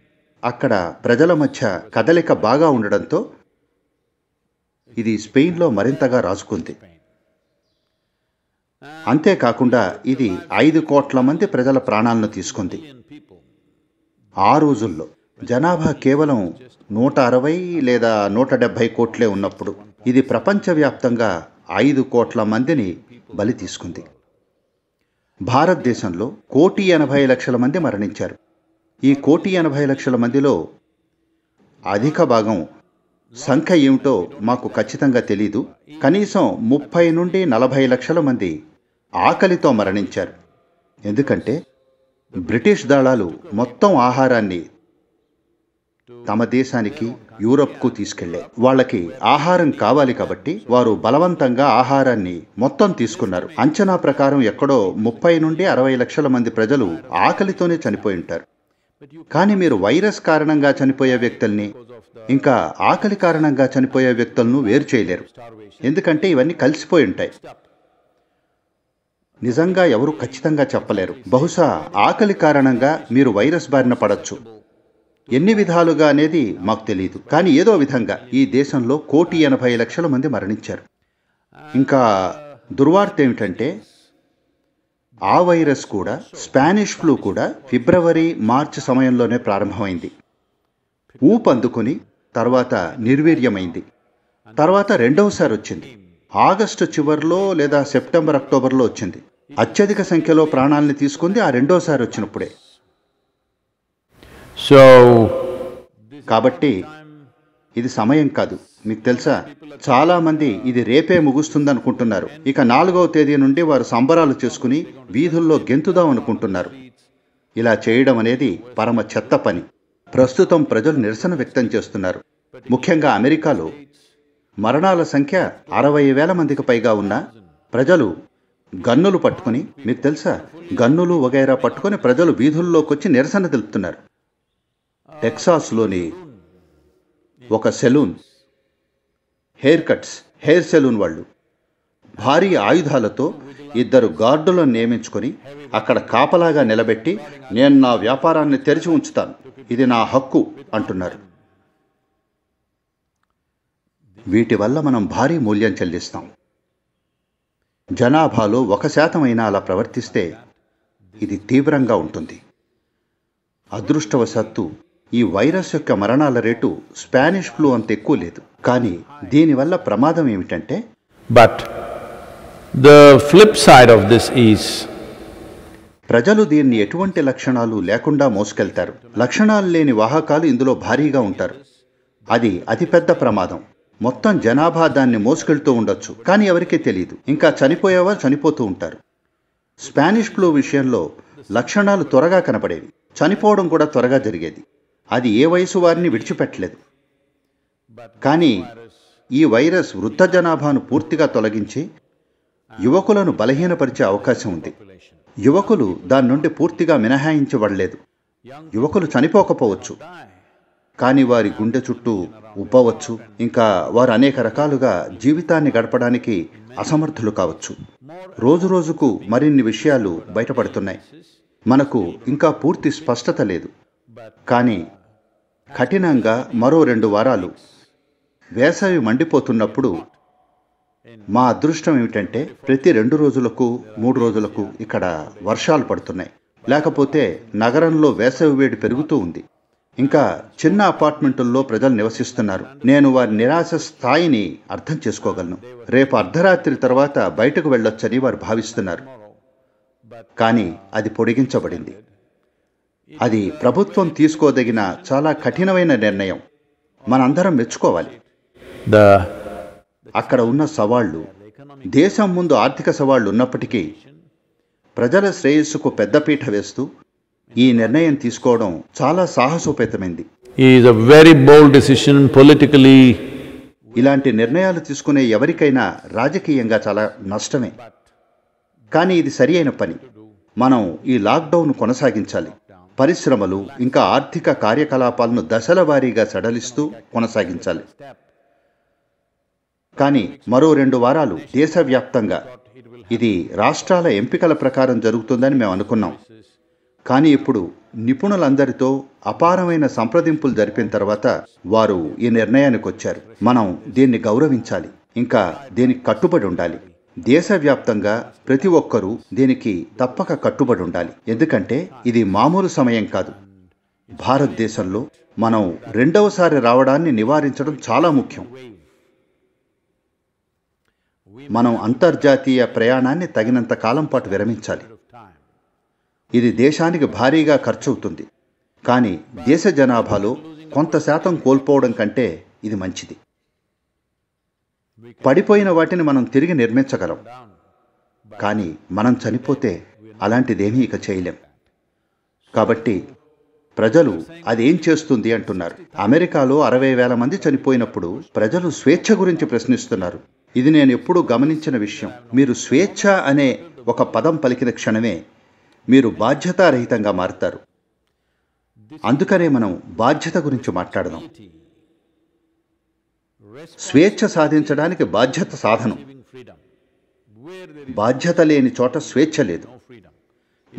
అక్కడ ప్రజల మధ్య కదలిక బాగా ఉండడంతో ఇది స్పెయిన్లో మరింతగా రాజుకుంది అంతేకాకుండా ఇది ఐదు కోట్ల మంది ప్రజల ప్రాణాలను తీసుకుంది ఆ రోజుల్లో జనాభా కేవలం నూట అరవై లేదా నూట డెబ్భై కోట్లే ఉన్నప్పుడు ఇది ప్రపంచవ్యాప్తంగా ఐదు కోట్ల మందిని బలి తీసుకుంది భారతదేశంలో కోటి ఎనభై లక్షల మంది మరణించారు ఈ కోటి ఎనభై లక్షల మందిలో అధిక భాగం సంఖ్య ఏమిటో మాకు ఖచ్చితంగా తెలీదు కనీసం ముప్పై నుండి నలభై లక్షల మంది ఆకలితో మరణించారు ఎందుకంటే బ్రిటిష్ దళాలు మొత్తం ఆహారాన్ని తమ దేశానికి యూరప్కు తీసుకెళ్లే వాళ్ళకి ఆహారం కావాలి కాబట్టి వారు బలవంతంగా ఆహారాన్ని మొత్తం తీసుకున్నారు అంచనా ప్రకారం ఎక్కడో ముప్పై నుండి అరవై లక్షల మంది ప్రజలు ఆకలితోనే చనిపోయి ఉంటారు కానీ మీరు వైరస్ కారణంగా చనిపోయే వ్యక్తుల్ని ఇంకా ఆకలి కారణంగా చనిపోయే వ్యక్తులను వేరు చేయలేరు ఎందుకంటే ఇవన్నీ కలిసిపోయి ఉంటాయి నిజంగా ఎవరు ఖచ్చితంగా చెప్పలేరు బహుశా ఆకలి కారణంగా మీరు వైరస్ బారిన పడచ్చు ఎన్ని విధాలుగా అనేది మాకు తెలియదు కానీ ఏదో విధంగా ఈ దేశంలో కోటి ఎనభై లక్షల మంది మరణించారు ఇంకా దుర్వార్త ఏమిటంటే ఆ వైరస్ కూడా స్పానిష్ ఫ్లూ కూడా ఫిబ్రవరి మార్చ్ సమయంలోనే ప్రారంభమైంది ఊపు అందుకుని తర్వాత నిర్వీర్యమైంది తర్వాత రెండవసారి వచ్చింది ఆగస్టు చివరిలో లేదా సెప్టెంబర్ అక్టోబర్లో వచ్చింది అత్యధిక సంఖ్యలో ప్రాణాలని తీసుకుంది ఆ రెండోసారి వచ్చినప్పుడే సో కాబట్టి ఇది సమయం కాదు మీకు తెలుసా చాలా మంది ఇది రేపే ముగుస్తుంది అనుకుంటున్నారు ఇక నాలుగవ తేదీ నుండి వారు సంబరాలు చేసుకుని వీధుల్లో గెంతుదాం అనుకుంటున్నారు ఇలా చేయడం అనేది పరమ చెత్త పని ప్రస్తుతం ప్రజలు నిరసన వ్యక్తం చేస్తున్నారు ముఖ్యంగా అమెరికాలో మరణాల సంఖ్య అరవై వేల మందికి పైగా ఉన్న ప్రజలు గన్నులు పట్టుకుని మీకు తెలుసా గన్నులు వగైరా పట్టుకుని ప్రజలు వీధుల్లోకి వచ్చి నిరసన తెలుపుతున్నారు టెక్సాస్లోని ఒక salon hair cuts hair salon వాళ్ళు భారీ ఆయుధాలతో ఇద్దరు గార్డులను నియమించుకొని అక్కడ కాపలాగా నిలబెట్టి నేను నా వ్యాపారాన్ని తెరిచి ఉంచుతాను ఇది నా హక్కు అంటున్నారు వీటి వల్ల మనం భారీ మూల్యం చెల్లిస్తాం జనాభాలో ఒక శాతమైనా అలా ప్రవర్తిస్తే ఇది తీవ్రంగా ఉంటుంది అదృష్టవశాత్తు ఈ వైరస్ యొక్క మరణాల రేటు స్పానిష్ ఫ్లూ అంత ఎక్కువ లేదు కానీ దీనివల్ల ప్రమాదం ఏమిటంటే but the flip side of this is ప్రజలు దీన్ని ఎటువంటి లక్షణాలు లేకుండా మోసుకెళ్తారు లక్షణాలు లేని వాహకాలు ఇందులో భారీగా ఉంటారు అది అతిపెద్ద ప్రమాదం మొత్తం జనాభా దాన్ని మోసుకెళ్తూ ఉండొచ్చు కానీ ఎవరికీ తెలియదు ఇంకా చనిపోయేవారు చనిపోతూ ఉంటారు స్పానిష్ ఫ్లూ విషయంలో లక్షణాలు త్వరగా కనపడేవి చనిపోవడం కూడా త్వరగా జరిగేది అది ఏ వయసు వారిని విడిచిపెట్టలేదు కానీ ఈ వైరస్ వృద్ధ జనాభాను పూర్తిగా తొలగించి యువకులను బలహీనపరిచే అవకాశం ఉంది యువకులు దాని నుండి పూర్తిగా మినహాయించబడలేదు యువకులు చనిపోకపోవచ్చు కానీ వారి గుండె చుట్టూ ఉబ్బవచ్చు ఇంకా వారు అనేక రకాలుగా జీవితాన్ని గడపడానికి అసమర్థులు కావచ్చు రోజురోజుకు మరిన్ని విషయాలు బయటపడుతున్నాయి మనకు ఇంకా పూర్తి స్పష్టత లేదు కానీ కఠినంగా మరో రెండు వారాలు వేసవి మండిపోతున్నప్పుడు మా అదృష్టం ఏమిటంటే ప్రతి రెండు రోజులకు మూడు రోజులకు ఇక్కడ వర్షాలు పడుతున్నాయి లేకపోతే నగరంలో వేసవి వేడి పెరుగుతూ ఉంది ఇంకా చిన్న అపార్ట్మెంటుల్లో ప్రజలు నివసిస్తున్నారు నేను వారి నిరాశ స్థాయిని అర్థం చేసుకోగలను రేపు అర్ధరాత్రి తర్వాత బయటకు వెళ్ళొచ్చని వారు భావిస్తున్నారు కానీ అది పొడిగించబడింది అది ప్రభుత్వం తీసుకోదగిన చాలా కఠినమైన నిర్ణయం మనందరం మెచ్చుకోవాలి అక్కడ ఉన్న సవాళ్లు దేశం ముందు ఆర్థిక సవాళ్లు ఉన్నప్పటికీ ప్రజల శ్రేయస్సుకు పెద్దపీట వేస్తూ ఈ నిర్ణయం తీసుకోవడం చాలా సాహసోపేతమైంది is a very bold decision politically ఇలాంటి నిర్ణయాలు తీసుకునే ఎవరికైనా రాజకీయంగా చాలా నష్టమే కానీ ఇది సరి అయిన పని మనం ఈ లాక్డౌన్ కొనసాగించాలి పరిశ్రమలు ఇంకా ఆర్థిక కార్యకలాపాలను దశల వారీగా సడలిస్తూ కొనసాగించాలి కానీ మరో రెండు వారాలు దేశవ్యాప్తంగా ఇది రాష్ట్రాల ఎంపికల ప్రకారం జరుగుతుందని మేము అనుకున్నాం కానీ ఇప్పుడు నిపుణులందరితో అపారమైన సంప్రదింపులు జరిపిన తర్వాత వారు ఈ నిర్ణయానికి వచ్చారు మనం దీన్ని గౌరవించాలి ఇంకా దీనికి కట్టుబడి ఉండాలి దేశవ్యాప్తంగా ప్రతి ఒక్కరూ దీనికి తప్పక కట్టుబడి ఉండాలి ఎందుకంటే ఇది మామూలు సమయం కాదు భారతదేశంలో మనం రెండవసారి రావడాన్ని నివారించడం చాలా ముఖ్యం మనం అంతర్జాతీయ ప్రయాణాన్ని తగినంత కాలం పాటు విరమించాలి ఇది దేశానికి భారీగా ఖర్చవుతుంది కానీ దేశ జనాభాలో కొంత శాతం కోల్పోవడం కంటే ఇది మంచిది పడిపోయిన వాటిని మనం తిరిగి నిర్మించగలం కానీ మనం చనిపోతే అలాంటిదేమీ ఇక చేయలేం కాబట్టి ప్రజలు అదేం చేస్తుంది అంటున్నారు అమెరికాలో అరవై వేల మంది చనిపోయినప్పుడు ప్రజలు స్వేచ్ఛ గురించి ప్రశ్నిస్తున్నారు ఇది నేను ఎప్పుడూ గమనించిన విషయం మీరు స్వేచ్ఛ అనే ఒక పదం పలికిన క్షణమే మీరు బాధ్యతారహితంగా మారుతారు అందుకనే మనం బాధ్యత గురించి మాట్లాడదాం స్వేచ్ఛ సాధించడానికి బాధ్యత సాధనం బాధ్యత లేని చోట స్వేచ్ఛ లేదు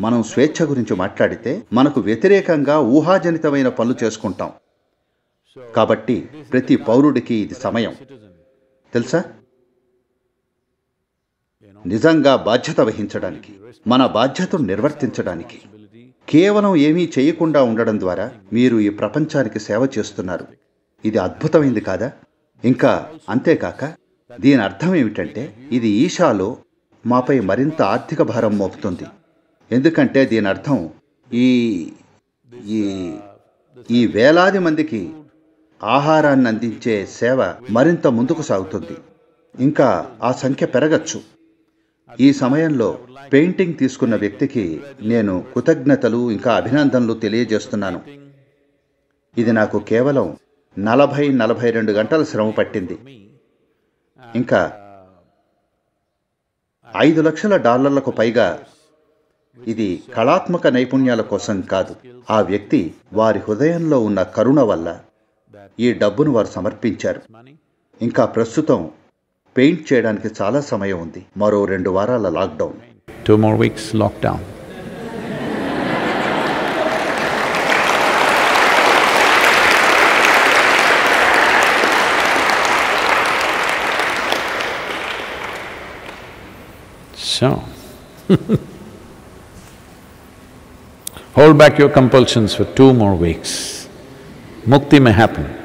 మనం స్వేచ్ఛ గురించి మాట్లాడితే మనకు వ్యతిరేకంగా ఊహాజనితమైన పనులు చేసుకుంటాం కాబట్టి ప్రతి పౌరుడికి ఇది సమయం తెలుసా నిజంగా బాధ్యత వహించడానికి మన బాధ్యతను నిర్వర్తించడానికి కేవలం ఏమీ చేయకుండా ఉండడం ద్వారా మీరు ఈ ప్రపంచానికి సేవ చేస్తున్నారు ఇది అద్భుతమైంది కాదా ఇంకా అంతేకాక దీని అర్థం ఏమిటంటే ఇది ఈషాలో మాపై మరింత ఆర్థిక భారం మోపుతుంది ఎందుకంటే దీని అర్థం ఈ ఈ ఈ వేలాది మందికి ఆహారాన్ని అందించే సేవ మరింత ముందుకు సాగుతుంది ఇంకా ఆ సంఖ్య పెరగచ్చు ఈ సమయంలో పెయింటింగ్ తీసుకున్న వ్యక్తికి నేను కృతజ్ఞతలు ఇంకా అభినందనలు తెలియజేస్తున్నాను ఇది నాకు కేవలం నలభై నలభై రెండు గంటల శ్రమ పట్టింది ఇంకా ఐదు లక్షల డాలర్లకు పైగా ఇది కళాత్మక నైపుణ్యాల కోసం కాదు ఆ వ్యక్తి వారి హృదయంలో ఉన్న కరుణ వల్ల ఈ డబ్బును వారు సమర్పించారు ఇంకా ప్రస్తుతం పెయింట్ చేయడానికి చాలా సమయం ఉంది మరో రెండు వారాల lockdown two more weeks lockdown so. Hold back your compulsions for two more weeks. Mukti may happen.